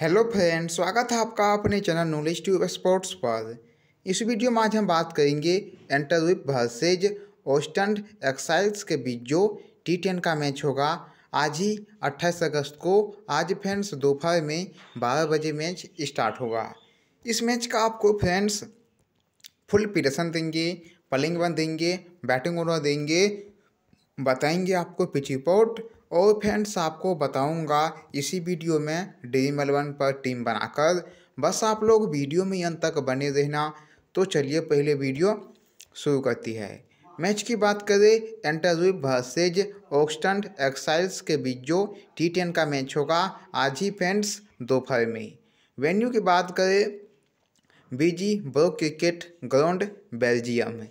hello friend स्वागत है आपका अपने चैनल नॉलेज ट्यूब स्पोर्ट्स पर इस वीडियो में आज हम बात करेंगे एंटरविप भर्सेज ओस्टन एक्साइल्स के बीच जो टी टेन का मैच होगा आज ही 28 अगस्त को आज फ्रेंड्स दोपहर में बारह बजे मैच स्टार्ट होगा इस मैच का आपको फ्रेंड्स फुल पिटेशन देंगे पलिंग वन देंगे बैटिंग ओवर देंगे बताएंगे आपको पिच रिपोर्ट और फ्रेंड्स आपको बताऊंगा इसी वीडियो में ड्रीम एलेवन पर टीम बनाकर बस आप लोग वीडियो में अंत तक बने रहना तो चलिए पहले वीडियो शुरू करती है मैच की बात करें एंटर भर्सेज ऑक्सटन एक्साइल्स के बीच जो टी टेन का मैच होगा आज ही फ्रेंड्स दोपहर में वेन्यू की बात करें BG bro cricket ground Belgium है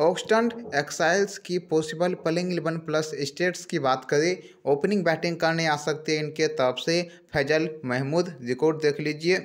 ऑक्सटन एक्साइल्स की possible playing eleven plus stats की बात करें ओपनिंग बैटिंग करने आ सकते हैं इनके तरफ से फैजल महमूद रिकॉर्ड देख लीजिए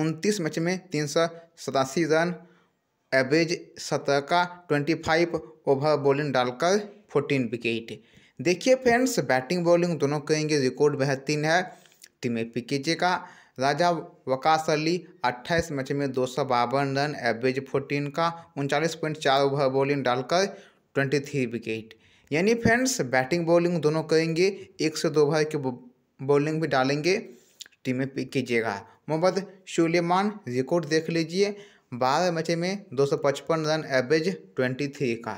उनतीस मैच में तीन सौ सतासी रन एवरेज सत्रह का ट्वेंटी फाइव ओवर बॉलिंग डालकर फोर्टीन विकेट देखिए फ्रेंड्स बैटिंग बॉलिंग दोनों करेंगे रिकॉर्ड बेहतरीन है टीमें पिक कीजिएगा राजा वकास अली अट्ठाईस मैच में दो सौ बावन रन एवरेज फोर्टीन का उनचालीस पॉइंट चार ओवर बॉलिंग डालकर ट्वेंटी थ्री विकेट यानी फ्रेंड्स बैटिंग बॉलिंग दोनों करेंगे एक से दो ओवर की बॉलिंग भी डालेंगे टीम में पिक कीजिएगा मोहम्मद शुलेमान रिकॉर्ड देख लीजिए बारह मैच में दो सौ पचपन रन एवरेज ट्वेंटी थ्री का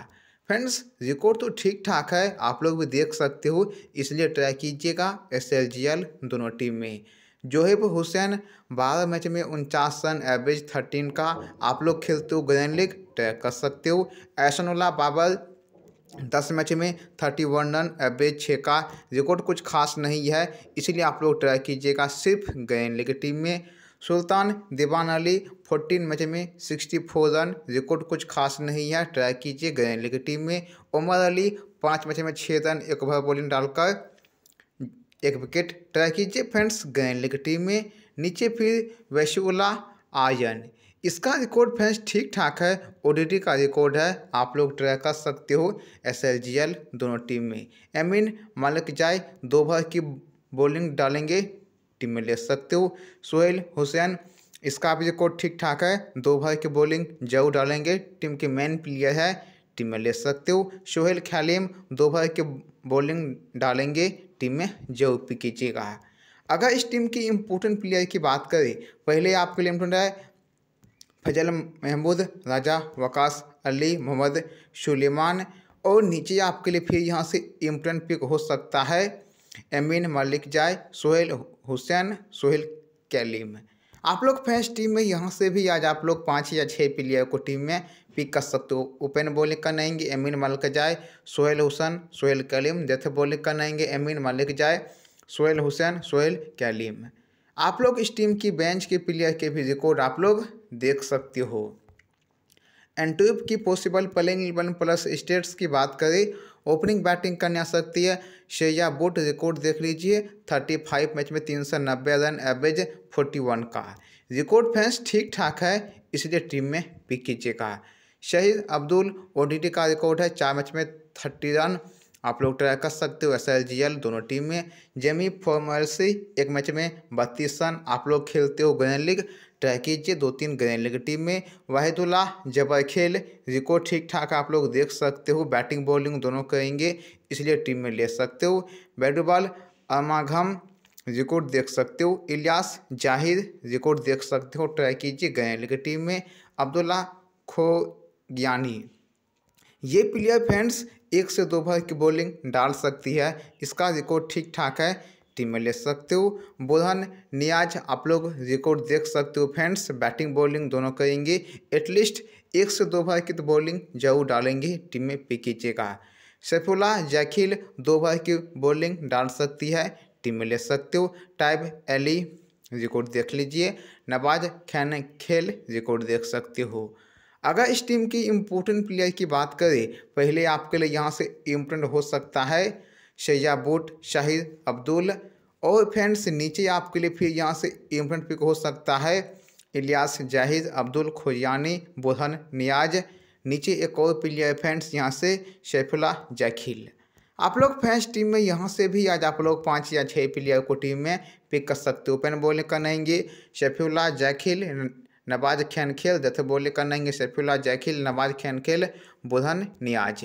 फ्रेंड्स रिकॉर्ड तो ठीक ठाक है आप लोग भी देख सकते हो इसलिए ट्राई कीजिएगा एस दोनों टीम में जोहेब हुसैन बारह मैच में उनचास रन एवरेज थर्टीन का आप लोग खेलते हो ग्रैन लीग ट्रैक कर सकते हो ऐसनुल्ला बाबर दस मैच में थर्टी वन रन एवरेज छः का रिकॉर्ड कुछ खास नहीं है इसलिए आप लोग ट्राई कीजिएगा सिर्फ ग्रैन लीग टीम में सुल्तान दीवान अली फोर्टीन मैच में सिक्सटी फोर रन रिकॉर्ड कुछ खास नहीं है ट्राई कीजिए ग्रैंड लीग टीम में उमर अली पाँच मैच में छः रन एक ओवर बॉलिंग डालकर एक विकेट ट्राई कीजिए फ्रेंड्स गैन की टीम में नीचे फिर वैशुला आयन इसका रिकॉर्ड फ्रेंड्स ठीक ठाक है ओ का रिकॉर्ड है आप लोग ट्राई कर सकते हो एस दोनों टीम में एमिन मालिक जाय दो भर की बॉलिंग डालेंगे टीम में ले सकते हो सोहेल हुसैन इसका भी रिकॉर्ड ठीक ठाक है दो भर की बॉलिंग जऊ डालेंगे टीम के मेन प्लेयर है टीम में ले सकते हो सोहेल ख्यालिम दो भर की बॉलिंग डालेंगे टीम में जो पिकीचे का है अगर इस टीम की इम्पोर्टेंट प्लेयर की बात करें पहले आपके लिए इम्पोर्टेंट है फजल महमूद राजा वकास अली मोहम्मद सुलेमान और नीचे आपके लिए फिर यहाँ से इम्पोर्टेंट पिक हो सकता है एमिन मलिक जाय सोहेल हुसैन सोहेल कैलिम आप लोग फैंस टीम में यहाँ से भी आज आप लोग पाँच या छः प्लेयर को टीम में पिक कर सकते हो ओपन बॉलिंग करनाएंगे एमिन मलिक जाए सोहेल हुसैन सोहेल कलीम डेथ बॉलिंग करनाएंगे एमिन मलिक जाए सोहेल हुसैन सोहेल कलीम आप लोग इस टीम की बेंच के प्लेयर के भी रिकॉर्ड आप लोग देख सकते हो ट्यूब की possible playing eleven plus stats की बात करें ओपनिंग बैटिंग करने आ सकती है शेया बुट रिकॉर्ड देख लीजिए थर्टी फाइव मैच में तीन सौ नब्बे रन एवरेज फोर्टी वन का है रिकॉर्ड फैंस ठीक ठाक है इसलिए टीम में पिक कीजिएगा शहीद अब्दुल ओ का रिकॉर्ड है चार मैच में थर्टी रन आप लोग ट्राई कर सकते हो एस एल जी एल दोनों टीम में जेमी फॉर्मर्सी एक मैच में बत्तीस रन आप लोग खेलते हो ग्रैंड लीग ट्राई कीजिए दो तीन ग्रैंड टीम में वाहिदुल्ला खेल रिकॉर्ड ठीक ठाक आप लोग देख सकते हो बैटिंग बॉलिंग दोनों करेंगे इसलिए टीम में ले सकते हो बैट बॉल अमाघम रिकॉर्ड देख सकते हो इलियास जाहिर रिकॉर्ड देख सकते हो ट्राई कीजिए ग्रैंड की टीम में अब्दुल्ला खो ज्ञानी ये प्लेयर फ्रेंड्स एक से दो भर की बॉलिंग डाल सकती है इसका रिकॉर्ड ठीक ठाक है टीम में ले सकते हो बोधन नियाज आप लोग रिकॉर्ड देख सकते हो फ्रेंड्स बैटिंग बॉलिंग दोनों करेंगे एटलीस्ट एक से दो ओवर की तो बॉलिंग जरूर डालेंगे टीम में पीकीजे का सैफुल्ला जैखिल दो ओवर की बॉलिंग डाल सकती है टीम में ले सकते हो टाइब एली रिकॉर्ड देख लीजिए नवाज खैन खेल रिकॉर्ड देख सकते हो अगर इस टीम की इम्पोर्टेंट प्लेयर की बात करें पहले आपके लिए यहाँ से इम्पोर्टेंट हो सकता है शैया बूट शाहिद अब्दुल और फ्रेंड्स नीचे आपके लिए फिर यहाँ से इम्पोर्टेंट पिक हो सकता है इलियास जाहिद अब्दुल खुजानी बुधन नियाज नीचे एक और प्लेयर फ्रेंड्स यहाँ से शैफुल्ला जैखिल आप लोग फैंस टीम में यहाँ से भी आज आप लोग पाँच या छः प्लेयर को टीम में पिक कर सकते हो ओपन बॉलिंग करेंगे शैफुल्ला जैखिल नवाज खैन खेल जैसे बॉलिंग करेंगे शैफुल्ला जैखिल नवाज खैन खेल बुधन नियाज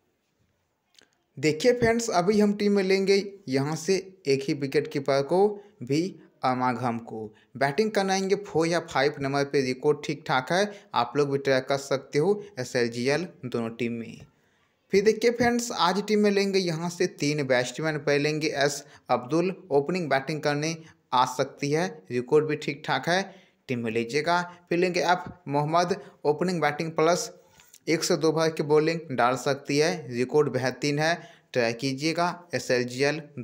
देखिए फ्रेंड्स अभी हम टीम में लेंगे यहाँ से एक ही विकेट कीपर को भी अमाघम को बैटिंग करना आएंगे फोर या फाइव नंबर पे रिकॉर्ड ठीक ठाक है आप लोग भी ट्राई कर सकते हो एस दोनों टीम में फिर देखिए फ्रेंड्स आज टीम में लेंगे यहाँ से तीन बैट्समैन पर लेंगे एस अब्दुल ओपनिंग बैटिंग करने आ सकती है रिकॉर्ड भी ठीक ठाक है टीम में लीजिएगा फिर लेंगे F Mohammad opening batting plus एक से दो भाग की बॉलिंग डाल सकती है रिकॉर्ड बेहतरीन है ट्राई कीजिएगा एस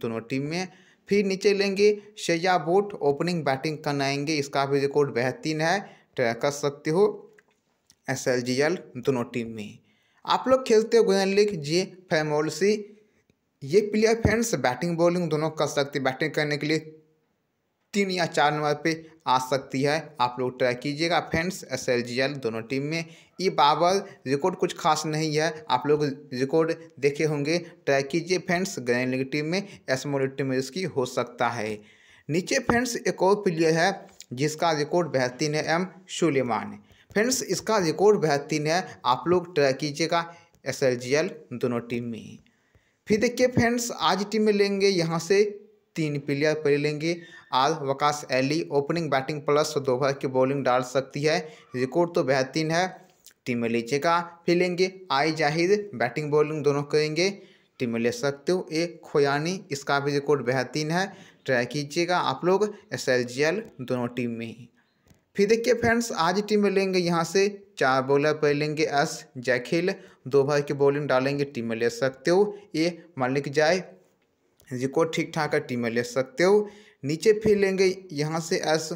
दोनों टीम में फिर नीचे लेंगे शैया बोट ओपनिंग बैटिंग करना आएंगे इसका भी रिकॉर्ड बेहतरीन है ट्राई कर सकते हो एस दोनों टीम में आप लोग खेलते हो गुजन लीग जी फैमोलसी ये प्लेयर फ्रेंड्स बैटिंग बॉलिंग दोनों कर सकते बैटिंग करने के लिए तीन या चार नंबर पे आ सकती है आप लोग ट्राई कीजिएगा friends S L G L दोनों टीम में ये बाबर रिकॉर्ड कुछ खास नहीं है आप लोग रिकॉर्ड देखे होंगे ट्राई कीजिए फ्रेंड्स ग्रैंड लीग टीम में एसमोल टीम में इसकी हो सकता है नीचे फ्रेंड्स एक और प्लेयर है जिसका रिकॉर्ड बेहतरीन है एम सुलेमान फ्रेंड्स इसका रिकॉर्ड बेहतरीन है आप लोग ट्राई कीजिएगा एस दोनों टीम में फिर देखिए फ्रेंड्स आज टीम में लेंगे यहाँ से तीन प्लेयर लेंगे आज Waqas Ali opening batting plus दोपहर की बॉलिंग डाल सकती है रिकॉर्ड तो बेहतरीन है टीम लीजिएगा का लेंगे आई जाहिर बैटिंग बॉलिंग दोनों करेंगे टीम में ले सकते हो एक खोयानी इसका भी रिकॉर्ड बेहतरीन है ट्राई कीजिएगा आप लोग एस दोनों टीम में ही फिर देखिए फ्रेंड्स आज टीम में लेंगे यहाँ से चार बॉलर पर लेंगे एस जैखिल दो भर की बॉलिंग डालेंगे टीम में ले सकते हो ए मलिक जाए जिसको ठीक ठाक कर में ले सकते हो नीचे फिर लेंगे यहाँ से एस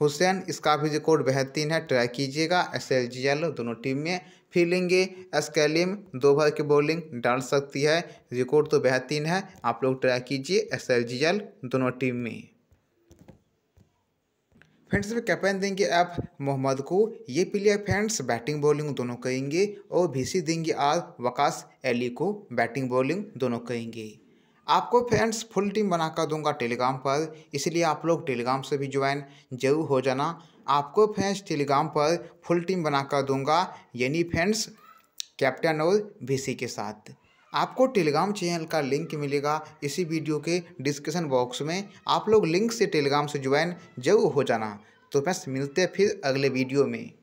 हुसैन इसका भी रिकॉर्ड बेहतरीन है ट्राई कीजिएगा एस एल जी एल दोनों टीम में फिर लेंगे एस कैलिम दो ओवर की बॉलिंग डाल सकती है रिकॉर्ड तो बेहतरीन है आप लोग ट्राई कीजिए एस एल जी एल दोनों टीम में फ्रेंड्स में कैप्टन देंगे आप मोहम्मद को ये प्लेयर फ्रेंड्स बैटिंग बॉलिंग दोनों करेंगे और भी देंगे आज वकास अली को बैटिंग बॉलिंग दोनों करेंगे आपको फ्रेंड्स फुल टीम बनाकर दूंगा टेलीग्राम पर इसलिए आप लोग टेलीग्राम से भी ज्वाइन जरूर हो जाना आपको फ्रेंड्स टेलीग्राम पर फुल टीम बनाकर दूंगा यानी फ्रेंड्स कैप्टन और वीसी के साथ आपको टेलीग्राम चैनल का लिंक मिलेगा इसी वीडियो के डिस्क्रिप्शन बॉक्स में आप लोग लिंक से टेलीग्राम से ज्वाइन जरूर हो जाना तो फ्रेंड्स मिलते हैं फिर अगले वीडियो में